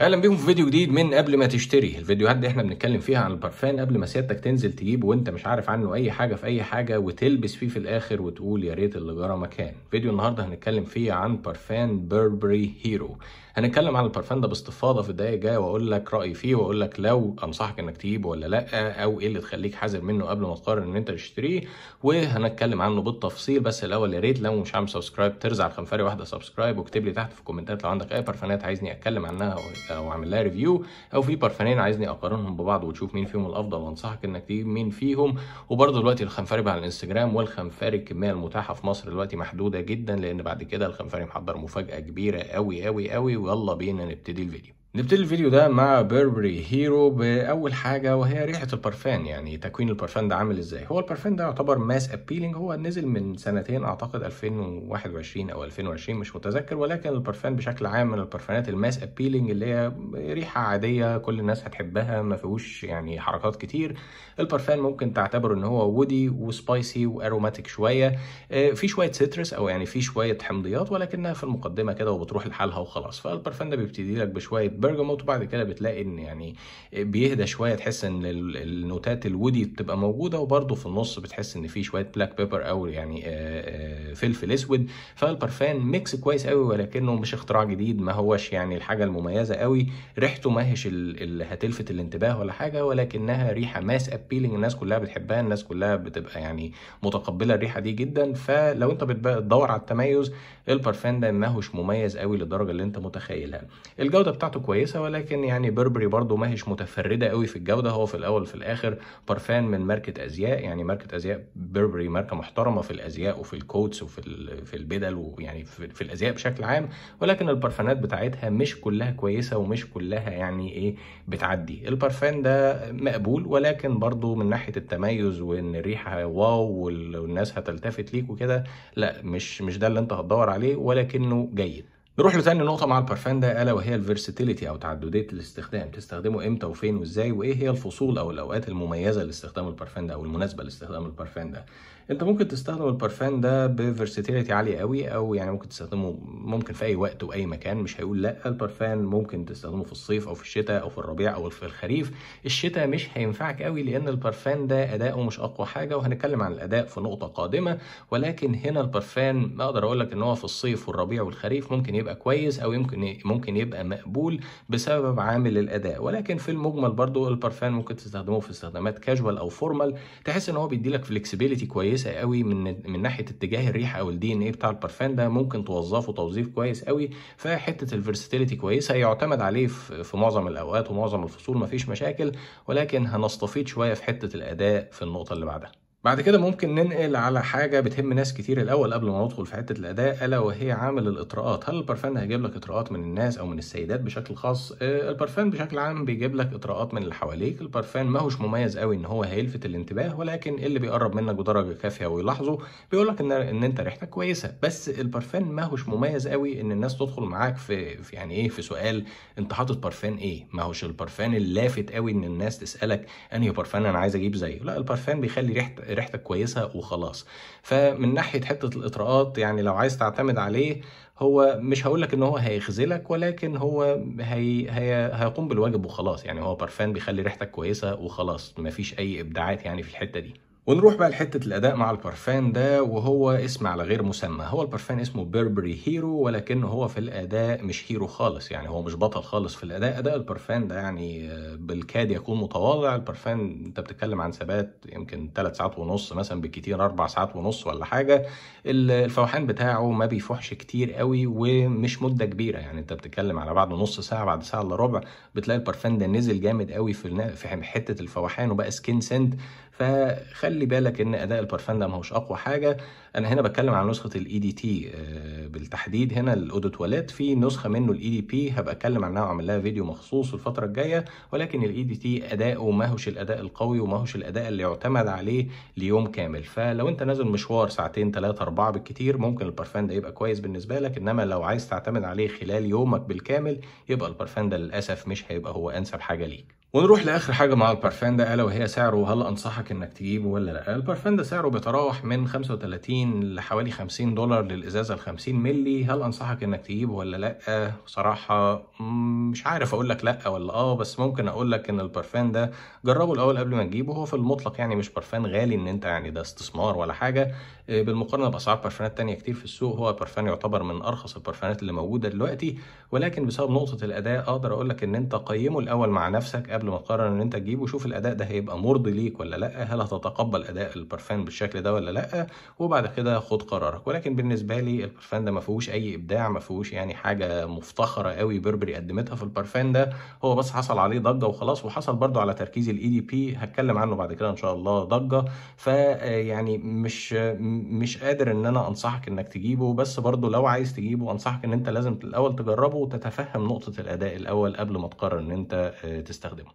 اهلا بيكم في فيديو جديد من قبل ما تشتري الفيديوهات دي احنا بنتكلم فيها عن البرفان قبل ما سيادتك تنزل تجيبه وانت مش عارف عنه اي حاجه في اي حاجه وتلبس فيه في الاخر وتقول يا ريت اللي جرى مكان فيديو النهارده هنتكلم فيه عن برفان بربري هيرو هنتكلم عن البارفان ده باستفاضه في الدقايق الجايه واقول لك رايي فيه واقول لك لو انصحك انك تجيبه ولا لا او ايه اللي تخليك حذر منه قبل ما تقرر ان انت تشتريه وهنتكلم عنه بالتفصيل بس الاول يا ريت لو مش عامل سبسكرايب ترزع الخنفري واحده سبسكرايب واكتب لي تحت في الكومنتات لو عندك اي بارفانات عايزني اتكلم عنها او اعمل لها ريفيو او في بارفانين عايزني اقارنهم ببعض وتشوف مين فيهم الافضل وانصحك انك تجيب مين فيهم وبرده دلوقتي الخنفري على الانستجرام والخنفري الكميه المتاحه في مصر دلوقتي محدوده جدا لان بعد كده الخنفري محضر مفاجاه كبيره قوي قوي قوي ويلا بينا نبتدي الفيديو نبتدي الفيديو ده مع بيربري هيرو باول حاجه وهي ريحه البرفان يعني تكوين البرفان ده عامل ازاي هو البرفان ده يعتبر ماس ابيلينج هو نزل من سنتين اعتقد 2021 او 2020 مش متذكر ولكن البرفان بشكل عام من البرفانات الماس ابيلينج اللي هي ريحه عاديه كل الناس هتحبها ما فيهوش يعني حركات كتير البرفان ممكن تعتبره ان هو وودي وسبايسي واروماتيك شويه آه، في شويه سيترس او يعني في شويه حمضيات ولكنها في المقدمه كده وبتروح لحالها وخلاص فالبرفان ده بيبتدي لك بشويه البرجموت وبعد كده بتلاقي ان يعني بيهدى شويه تحس ان النوتات الودي بتبقى موجوده وبرده في النص بتحس ان في شويه بلاك بيبر او يعني فلفل اسود فالبرفان ميكس كويس قوي ولكنه مش اختراع جديد ما هوش يعني الحاجه المميزه قوي ريحته ما هيش اللي هتلفت الانتباه ولا حاجه ولكنها ريحه ماس ابيلينج الناس كلها بتحبها الناس كلها بتبقى يعني متقبله الريحه دي جدا فلو انت بتدور على التميز البرفان ده ما هوش مميز قوي للدرجه اللي انت متخيلها الجوده بتاعته كويسه ولكن يعني بربري برضو ما هيش متفرده قوي في الجوده هو في الاول في الاخر برفان من ماركه ازياء يعني ماركه ازياء بربري ماركه محترمه في الازياء وفي الكوتس وفي في البدل ويعني في, في الازياء بشكل عام ولكن البرفانات بتاعتها مش كلها كويسه ومش كلها يعني ايه بتعدي البرفان ده مقبول ولكن برضو من ناحيه التميز وان الريحه واو والناس هتلتفت ليك وكده لا مش مش ده اللي انت هتدور عليه ولكنه جيد نروح لتاني نقطة مع البارفان ده ألا وهي الفيرساتيليتي أو تعددية الاستخدام، تستخدمه إمتى وفين وإزاي وإيه هي الفصول أو الأوقات المميزة لاستخدام البارفان ده أو المناسبة لاستخدام البارفان ده. انت ممكن تستخدم البرفان ده بفيرساتيليتي عاليه قوي او يعني ممكن تستخدمه ممكن في اي وقت واي مكان مش هيقول لا البرفان ممكن تستخدمه في الصيف او في الشتاء او في الربيع او في الخريف الشتاء مش هينفعك قوي لان البرفان ده اداؤه مش اقوى حاجه وهنتكلم عن الاداء في نقطه قادمه ولكن هنا البرفان ما اقدر اقول لك ان هو في الصيف والربيع والخريف ممكن يبقى كويس او يمكن ممكن يبقى مقبول بسبب عامل الاداء ولكن في المجمل برضو البرفان ممكن تستخدمه في استخدامات كاجوال او فورمال تحس ان هو بيدي لك فلكسبيليتي كويس كويسه قوي من من ناحيه اتجاه الريحه او الدي ان ايه بتاع البرفان ده ممكن توظفه توظيف كويس قوي فحته الفيرستيليتي كويسه يعتمد عليه في معظم الاوقات ومعظم الفصول مفيش مشاكل ولكن هنستفيض شويه في حته الاداء في النقطه اللي بعدها بعد كده ممكن ننقل على حاجة بتهم ناس كتير الأول قبل ما ندخل في حتة الأداء ألا وهي عامل الإطراءات، هل البرفان هيجيب لك إطراءات من الناس أو من السيدات بشكل خاص؟ آه، البرفان بشكل عام بيجيب لك إطراءات من اللي حواليك، البرفان ماهوش مميز قوي إن هو هيلفت الانتباه ولكن اللي بيقرب منك بدرجة كافية ويلاحظه بيقول لك إن إن أنت ريحتك كويسة، بس البرفان ماهوش مميز قوي إن الناس تدخل معاك في, في يعني إيه في سؤال أنت حاطط برفان إيه؟ ماهوش البرفان اللافت قوي إن الناس تسألك أنهي برفان أنا عايز أجيب زيه، لا البرفان بيخلي ريحة ريحتك كويسه وخلاص فمن ناحيه حته الاطراءات يعني لو عايز تعتمد عليه هو مش هقول لك ان هو هيخذلك ولكن هو هي هي هيقوم بالواجب وخلاص يعني هو برفان بيخلي ريحتك كويسه وخلاص مفيش اي ابداعات يعني في الحته دي ونروح بقى لحتة الأداء مع البرفان ده وهو اسم على غير مسمى هو البرفان اسمه بيربري هيرو ولكن هو في الأداء مش هيرو خالص يعني هو مش بطل خالص في الأداء أداء البرفان ده يعني آه، بالكاد يكون متواضع البرفان أنت بتتكلم عن ثبات يمكن 3 ساعات ونص مثلا بالكثير 4 ساعات ونص ولا حاجة الفوحان بتاعه ما بيفوحش كتير قوي ومش مدة كبيرة يعني أنت بتتكلم على بعد نص ساعة بعد ساعة إلا ربع بتلاقي البرفان ده نزل جامد قوي في حتة الفوحان وبقى سكين سنت فخلي خلي بالك ان اداء البارفان ده ما هوش اقوى حاجه انا هنا بتكلم على نسخه الاي e آه، دي تي بالتحديد هنا الاودو تواليت في نسخه منه الاي دي e بي هبقى اتكلم عنها واعمل لها فيديو مخصوص الفتره الجايه ولكن الاي دي e تي اداؤه ما هوش الاداء القوي وما هوش الاداء اللي يعتمد عليه ليوم كامل فلو انت نازل مشوار ساعتين ثلاثه اربعه بالكتير ممكن البارفان ده يبقى كويس بالنسبه لك انما لو عايز تعتمد عليه خلال يومك بالكامل يبقى البارفان ده للاسف مش هيبقى هو انسب حاجه ليك ونروح لاخر حاجه مع البارفان ده الا وهي سعره هل انصحك انك تجيبه ولا لا البارفان ده سعره بيتراوح من 35 لحوالي 50 دولار للازازه ال 50 مللي هل انصحك انك تجيبه ولا لا بصراحه مش عارف اقول لك لا ولا اه بس ممكن اقول لك ان البارفان ده جربه الاول قبل ما تجيبه هو في المطلق يعني مش بارفان غالي ان انت يعني ده استثمار ولا حاجه آه، بالمقارنه باسعار بارفانات تانية كتير في السوق هو بارفان يعتبر من ارخص البارفانات اللي موجوده دلوقتي ولكن بسبب نقطه الاداء اقدر اقول لك ان انت قيمه الاول مع نفسك قبل ما تقرر ان انت تجيبه شوف الاداء ده هيبقى مرضي ليك ولا لا هل هتتقبل اداء البرفان بالشكل ده ولا لا وبعد كده خد قرارك ولكن بالنسبه لي البرفان ده ما فيهوش اي ابداع ما فيهوش يعني حاجه مفتخره قوي بربري قدمتها في البرفان ده هو بس حصل عليه ضجه وخلاص وحصل برده على تركيز الاي دي e بي هتكلم عنه بعد كده ان شاء الله ضجه فيعني مش مش قادر ان انا انصحك انك تجيبه بس برده لو عايز تجيبه انصحك ان انت لازم الاول تجربه وتتفهم نقطه الاداء الاول قبل ما تقرر ان انت آه، تستخدمه